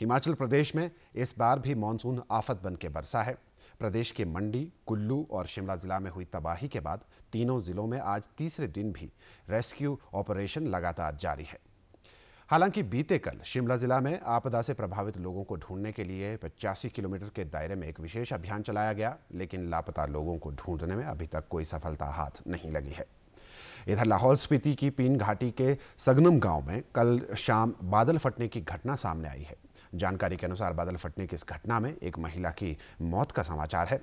हिमाचल प्रदेश में इस बार भी मानसून आफत बन के बरसा है प्रदेश के मंडी कुल्लू और शिमला जिला में हुई तबाही के बाद तीनों जिलों में आज तीसरे दिन भी रेस्क्यू ऑपरेशन लगातार जारी है हालांकि बीते कल शिमला जिला में आपदा से प्रभावित लोगों को ढूंढने के लिए पचासी किलोमीटर के दायरे में एक विशेष अभियान चलाया गया लेकिन लापता लोगों को ढूंढने में अभी तक कोई सफलता हाथ नहीं लगी है इधर लाहौल स्पीति की पीन घाटी के सगनम गांव में कल शाम बादल फटने की घटना सामने आई है जानकारी के अनुसार बादल फटने की इस घटना में एक महिला की मौत का समाचार है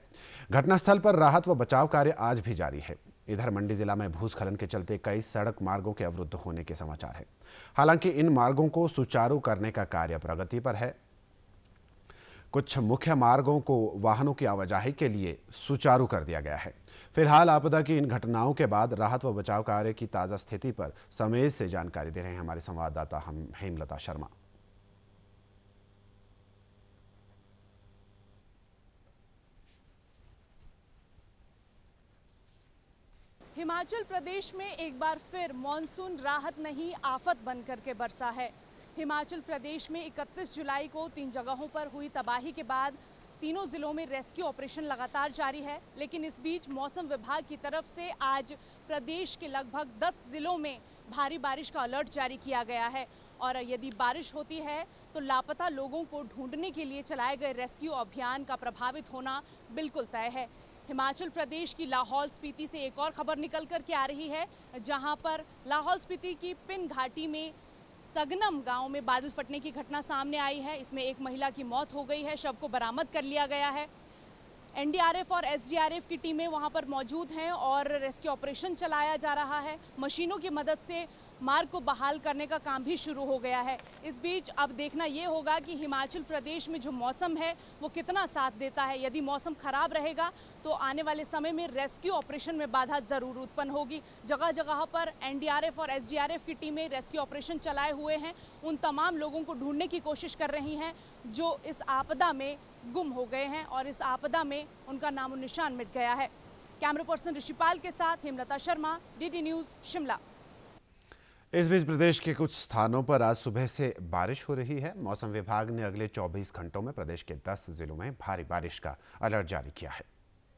घटनास्थल पर राहत व बचाव कार्य आज भी जारी है इधर मंडी जिला में भूस्खलन के चलते कई सड़क मार्गों के अवरुद्ध होने के समाचार है हालांकि इन मार्गों को सुचारू करने का कार्य प्रगति पर है कुछ मुख्य मार्गों को वाहनों की आवाजाही के लिए सुचारू कर दिया गया है फिलहाल आपदा की इन घटनाओं के बाद राहत व बचाव कार्य की ताज़ा स्थिति पर समय से जानकारी दे रहे हैं हमारे संवाददाता हम हेमलता शर्मा हिमाचल प्रदेश में एक बार फिर मॉनसून राहत नहीं आफत बनकर के बरसा है हिमाचल प्रदेश में 31 जुलाई को तीन जगहों पर हुई तबाही के बाद तीनों जिलों में रेस्क्यू ऑपरेशन लगातार जारी है लेकिन इस बीच मौसम विभाग की तरफ से आज प्रदेश के लगभग 10 जिलों में भारी बारिश का अलर्ट जारी किया गया है और यदि बारिश होती है तो लापता लोगों को ढूंढने के लिए चलाए गए रेस्क्यू अभियान का प्रभावित होना बिल्कुल तय है हिमाचल प्रदेश की लाहौल स्पीति से एक और खबर निकल कर के आ रही है जहां पर लाहौल स्पीति की पिन घाटी में सगनम गांव में बादल फटने की घटना सामने आई है इसमें एक महिला की मौत हो गई है शव को बरामद कर लिया गया है एनडीआरएफ और एसडीआरएफ की टीमें वहां पर मौजूद हैं और रेस्क्यू ऑपरेशन चलाया जा रहा है मशीनों की मदद से मार्ग को बहाल करने का काम भी शुरू हो गया है इस बीच अब देखना ये होगा कि हिमाचल प्रदेश में जो मौसम है वो कितना साथ देता है यदि मौसम खराब रहेगा तो आने वाले समय में रेस्क्यू ऑपरेशन में बाधा ज़रूर उत्पन्न होगी जगह जगह पर एनडीआरएफ और एसडीआरएफ की टीमें रेस्क्यू ऑपरेशन चलाए हुए हैं उन तमाम लोगों को ढूंढने की कोशिश कर रही हैं जो इस आपदा में गुम हो गए हैं और इस आपदा में उनका नामो निशान मिट गया है कैमरा पर्सन ऋषिपाल के साथ हेमलता शर्मा डी न्यूज़ शिमला इस बीच प्रदेश के कुछ स्थानों पर आज सुबह से बारिश हो रही है मौसम विभाग ने अगले 24 घंटों में प्रदेश के 10 जिलों में भारी बारिश का अलर्ट जारी किया है